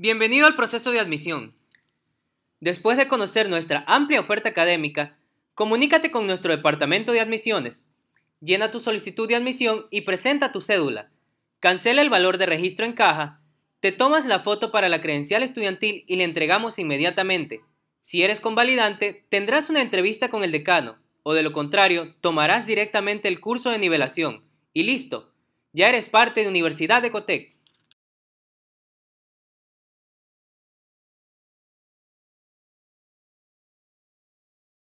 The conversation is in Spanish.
Bienvenido al proceso de admisión. Después de conocer nuestra amplia oferta académica, comunícate con nuestro departamento de admisiones. Llena tu solicitud de admisión y presenta tu cédula. Cancela el valor de registro en caja. Te tomas la foto para la credencial estudiantil y le entregamos inmediatamente. Si eres convalidante, tendrás una entrevista con el decano, o de lo contrario, tomarás directamente el curso de nivelación. Y listo, ya eres parte de Universidad de Cotec.